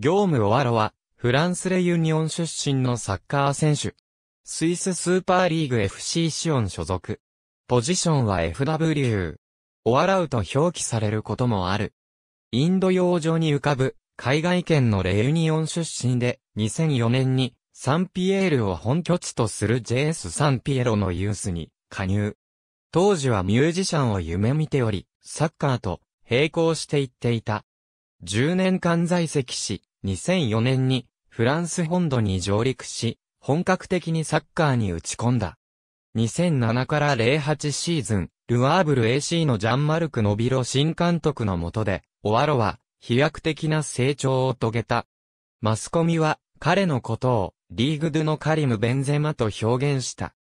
業務オわロは、フランスレユニオン出身のサッカー選手。スイススーパーリーグ FC シオン所属。ポジションは FW。オわラウと表記されることもある。インド洋上に浮かぶ、海外圏のレユニオン出身で、2004年に、サンピエールを本拠地とする JS サンピエロのユースに加入。当時はミュージシャンを夢見ており、サッカーと並行していっていた。10年間在籍し、2004年にフランス本土に上陸し、本格的にサッカーに打ち込んだ。2007から08シーズン、ルアーブル AC のジャンマルク・ノビロ新監督の下で、オアロは飛躍的な成長を遂げた。マスコミは彼のことをリーグ・ドゥのカリム・ベンゼマと表現した。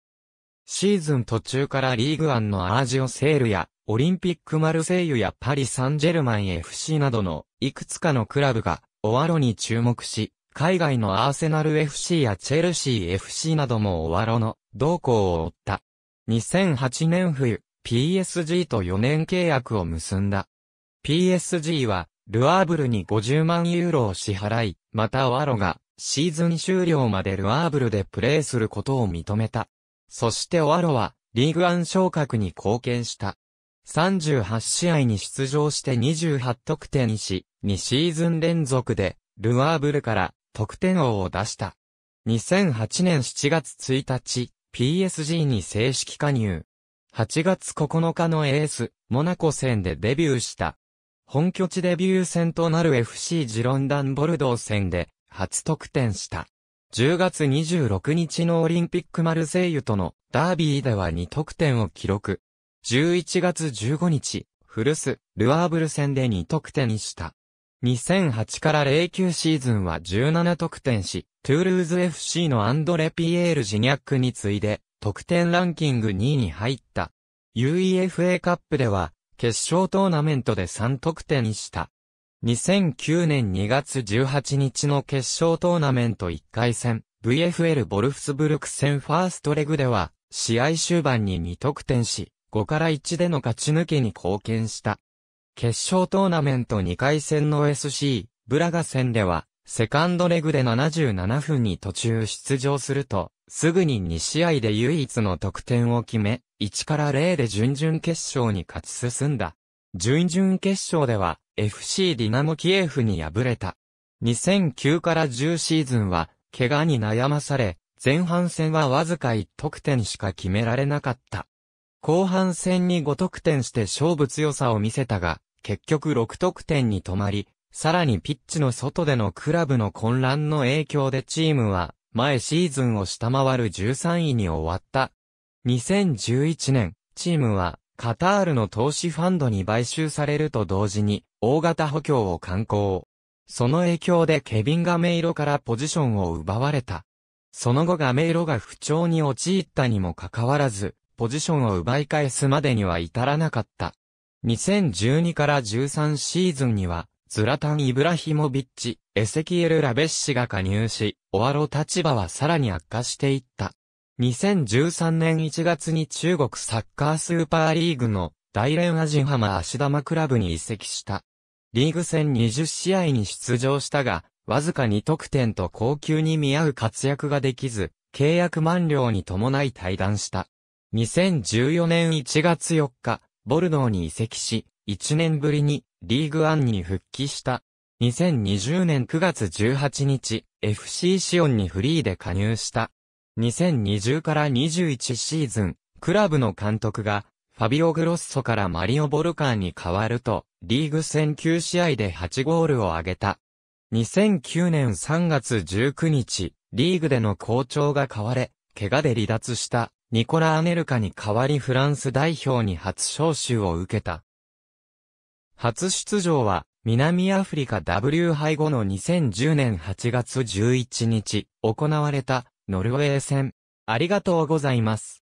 シーズン途中からリーグアンのアージオ・セールやオリンピック・マルセイユやパリ・サンジェルマン FC などのいくつかのクラブがオワロに注目し、海外のアーセナル FC やチェルシー FC などもオワロの同行を追った。2008年冬、PSG と4年契約を結んだ。PSG は、ルアーブルに50万ユーロを支払い、またオワロが、シーズン終了までルアーブルでプレーすることを認めた。そしてオワロは、リーグアン昇格に貢献した。38試合に出場して28得点し、2シーズン連続で、ルアーブルから得点王を出した。2008年7月1日、PSG に正式加入。8月9日のエース、モナコ戦でデビューした。本拠地デビュー戦となる FC ジロンダンボルドー戦で初得点した。10月26日のオリンピックマルセイユとのダービーでは2得点を記録。11月15日、フルス、ルアーブル戦で2得点した。2008から09シーズンは17得点し、トゥールーズ FC のアンドレ・ピエール・ジニャックに次いで、得点ランキング2位に入った。UEFA カップでは、決勝トーナメントで3得点した。2009年2月18日の決勝トーナメント1回戦、VFL ボルフスブルク戦ファーストレグでは、試合終盤に2得点し、5から1での勝ち抜けに貢献した。決勝トーナメント2回戦の SC、ブラガ戦では、セカンドレグで77分に途中出場すると、すぐに2試合で唯一の得点を決め、1から0で準々決勝に勝ち進んだ。準々決勝では、FC ディナモキエフに敗れた。2009から10シーズンは、怪我に悩まされ、前半戦はわずか1得点しか決められなかった。後半戦に5得点して勝負強さを見せたが、結局6得点に止まり、さらにピッチの外でのクラブの混乱の影響でチームは、前シーズンを下回る13位に終わった。2011年、チームは、カタールの投資ファンドに買収されると同時に、大型補強を観行。その影響でケビン・ガメイロからポジションを奪われた。その後ガメイロが不調に陥ったにもかかわらず、ポジションを奪い返すまでには至らなかった。2012から13シーズンには、ズラタン・イブラヒモビッチ、エセキエル・ラベッシが加入し、オアロ立場はさらに悪化していった。2013年1月に中国サッカースーパーリーグの大連アジハマ足玉クラブに移籍した。リーグ戦20試合に出場したが、わずかに得点と高級に見合う活躍ができず、契約満了に伴い退団した。2014年1月4日、ボルドーに移籍し、1年ぶりにリーグアンに復帰した。2020年9月18日、FC シオンにフリーで加入した。2020から21シーズン、クラブの監督が、ファビオ・グロッソからマリオ・ボルカーに変わると、リーグ戦9試合で8ゴールを挙げた。2009年3月19日、リーグでの好調が変われ、怪我で離脱した。ニコラ・アネルカに代わりフランス代表に初招集を受けた。初出場は、南アフリカ W 杯後の2010年8月11日、行われた、ノルウェー戦。ありがとうございます。